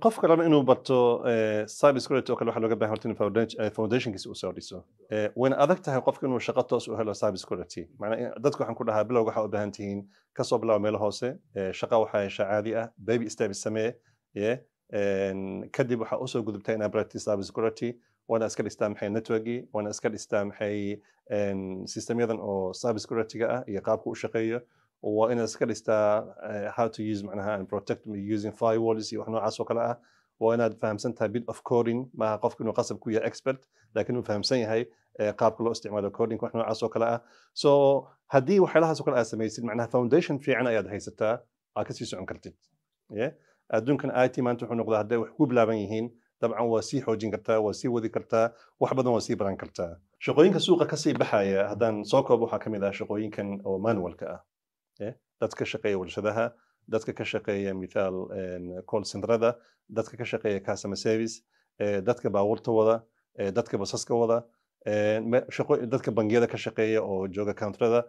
qofka raba inuu barto cyber oo kale waxa looga bahan in foundationkiisa uu soo wayna adag tahay qofka inuu shaqo toos u helo cyber security macnaa waxaan ku dhahaa bilowga waxaa u baahan tihiin kasoo bilaabo meel hoose shaqa waxaa hesha caadi ah baby steps samee kadib waxaa usoo gudubtaa inaa barati cyber waana iska dhistaa maxay networki waana iska dhistaa maxay systemyadan oo cyber ah iyo qaabka u shaqeeyo waa inaad iska dhistaa eh, how to use macnaha and protect me using firewalls iyo wax noocaas oo kale ah waa inaad fahamsan tahay bit of coding maaha qofka inuu qasab ku yahay expert laakiin uu fahamsan yahay eh, qaabka loo isticmaalo coding wax noocaas oo kale ah so haddii waxyaalahaas oo kale aad samaysid macnaha foundation fiican ayaad haysataa aad kasii socon kartid adduunkan it maanta wuxuu noqdaa hadday wax ku bilaaban yihiin dabcan waa sii xoojin kartaa waa sii wadi kartaa wax badan waa sii baran kartaa shaqooyinka suuqa kasii baxaya haddaan soo koobo waxaa ka mid ah shaqooyinkan oo manualka ah dadka shaqeeya warshadaha dadka ka shaqeeya mithaal call centrada dadka ka shaqeeya customer service dadka baabuurta wada dadka basaska wada dadka bangiyada ka shaqeeya oo jooga countrada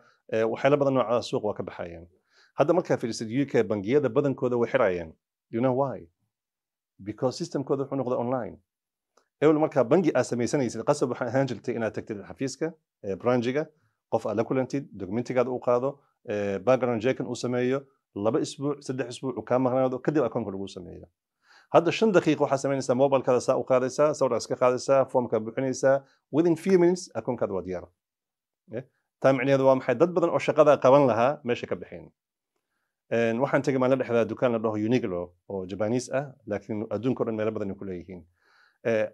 waxyaala badan noocadaa suuq waa ka baxayaan hadda markaa fiirisid uk bangiyada badankooda way xirayaan you know why because systemkooda wuxuu noqda online ewl markaa bangi aad samaysanaysid qasab waxaa ahaan jirtay inaad tagtid xafiiska branjiga qof aad la kulantid dokumentigaada u qaado background jeckin uu sameeyo laba isbuuc saddex isbuuc uu kaa maqnaado kadib akoonka lagu sameeyo hadda shan daqiiq waxaa samaynaysaa mobilkaada saa u qaadaysaa sawirkaa iska qaadaysaa foomkaa buuxinaysaa within few minutes akoonkaada waa diyaara taa micnaheedu waa maxay dad badan oo shaqadaa qaban lahaa meesha ka baxeen waxaan tegay maan dhexdaa dukaan la dhaho uniglo oo jabaniis ah laakiin adduunka o dhan meelo badan ku leeyihiin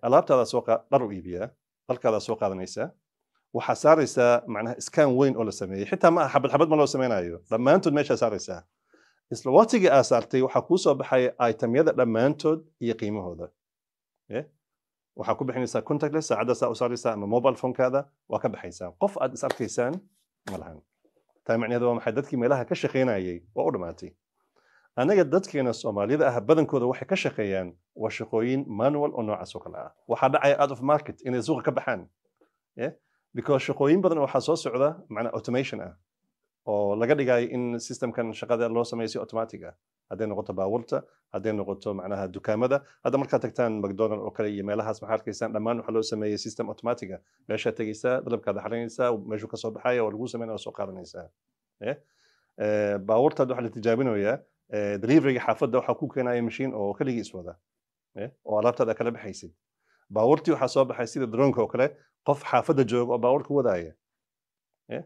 alaabtaada soo dhar u iibiyaa dharkaadaa soo qaadanaysaa waxaa saaraysaa manaha iskaan weyn oo la sameeyey xitaa maaha xabad xabad ma loo samaynayo dhammaantood meeshaa saaraysaa isla waqtigii aa saartay waxaa kuu soo baxaya itemyada dhammaantood iyo qiimahooda waxaa ku bixinaysaa contactless saacadaasaa u saaraysaa ama mobile phonekaada waa ka baxaysaan qof aad is arkaysaan ma taa macnaheed waa maxay dadkii meelaha ka shaqaynayay waa u dhammaatay annaga dadkeena soomaaliyada ah badankooda waxay ka shaqeeyaan waa shaqooyin manual oo noocaas oo kale ah waxaa dhacaya out of market inay suuqa ka baxaan because shaqooyin badan waxaa soo socda macnaa automation ah oo laga dhigayo in systemkan shaqada loo sameeyo si automatic ah hadday noqoto baawurta hadday noqoto macnaha dukaamada hadda markaad tagtaan mcdonald oo kale iyo meelahaas maxaa arkaysaan dhammaan waxaa loo sameeyey system automatic meeshaad tegaysaa dalabkaada xarinaysaa meeshuu ka baxaya waa lagu sameynaya soo qaadanaysaa eh? eh, baawurtaad waxaa la tijaabinayaa eh, deliveryga xaafadda waxaa ku keenaya mashiin oo keligii iswada oo alaabtaada kala baxaysid baawurtii waxaa soo baxay sida dronka oo kale qof xaafadda jooga oo baabuurka wadaaya eh?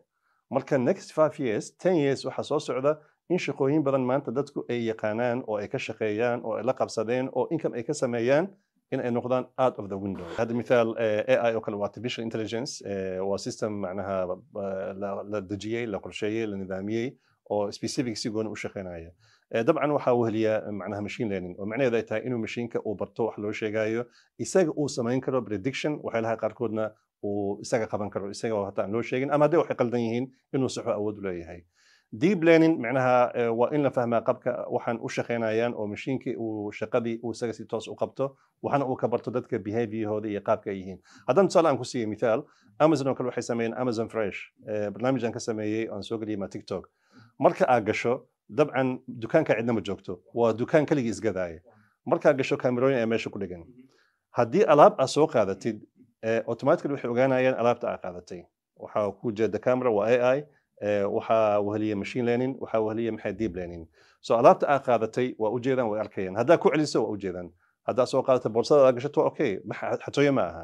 marka next five years ten years waxaa soo socda in shaqooyin badan maanta dadku ay yaqaanaan oo ay ka shaqeeyaan oo ay la qabsadeen oo income ay ka sameeyaan in ay noqdaan out of the window hadda mithaal eh, ai oo kale waa artificial intelligence eh, waa system macnaha la dejiyey la qorsheeyey la nidaamiyey oo specific si gooni u shaqeynaya dabcan waxaa weheliya macnaha machine learning oo macnaheedu ay tahay inuu mashiinka uu barto wax loo sheegayo isaga uu samayn karo prediction waxyaalaha qaarkoodna uu isaga qaban karo isagao hataa aan loo sheegin ama hadday waxay qaldan yihiin inuu saxo awood leeyahay deep learning micnaha eh, waa in la fahmaa qabka waxaan u shaqaynayaan oo mashiinkii uu shaqadii uu isaga si toos u qabto waxna uu ka barto dadka behaviorhooda iyo qaabka ay yihiin haddaan tusaale aan ku siiyo mithaal amazon oo kale waxay sameeyeen amazon fresh eh, barnaamij aan ka sameeyey oo soo geliyay ma tiktok marka aad gasho dabcan dukaanka cidna ma joogto waa dukaan keligii isgadaaya markaad gasho kaamerooyin ee meesha ku dhigan haddii alaab aad soo qaadatid Eh, automatically waxay ogaanayaan alaabta aa qaadatay waxaa ku jeeda camera waa ai eh, waxaa weheliya machine learning waxaa weheliya maxaa deep learning so alaabta aa qaadatay waa u jeedaan way arkayaan haddaa ku celisa waa u jeedaan haddaa soo qaadata boorsada aa gashato waa okay xatooyo ma aha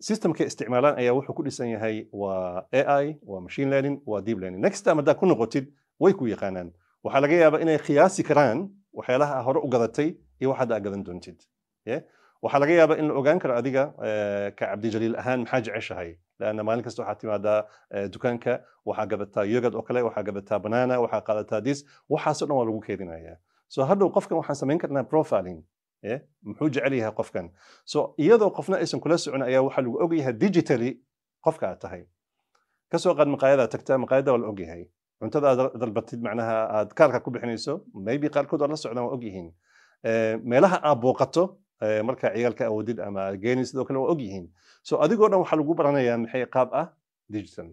systemka isticmaalaan ayaa wuxuu ku dhisan yahay waa ai waa machine learning waa deep learning next time haddaa ku noqotid way ku yaqaanaan waxaa laga yaabaa inay qiyaasi karaan waxyaalaha hore u gadatay iyo waxaad aa gadan doontid waxaa laga yaabaa in la ogaan karo adiga eh, ka cabdijaliil ahaan maxaa jeceshahay lanna maalin kasta waxaa timaadaa eh, dukaanka waxaa gadataa yogad oo kale waxaa gadataa banaana waxaa qaadataa dis waxaaso dhan waa lagu keedinaya so hadhow qofkan waxaan samayn karnaa profiling muxuu jecel yahay qofkan so iyadoo qofna aysan kula socon ayaa waxaa lagu ogyahay digitally qofka aad tahay kasoo qaad maqaayada tagtaa maqaayada waa la ogyahay cuntada aad dalbatid macnaha aad kaalka ku bixinayso maybe qaarkood waa la socdaan waa ogyihiin eh, meelaha aad booqato marka ciyaalka awoodid ama geeni sidoo kale waa og yihiin so adigoo dhan waxaa lagu baranayaa maxay qaab ah digital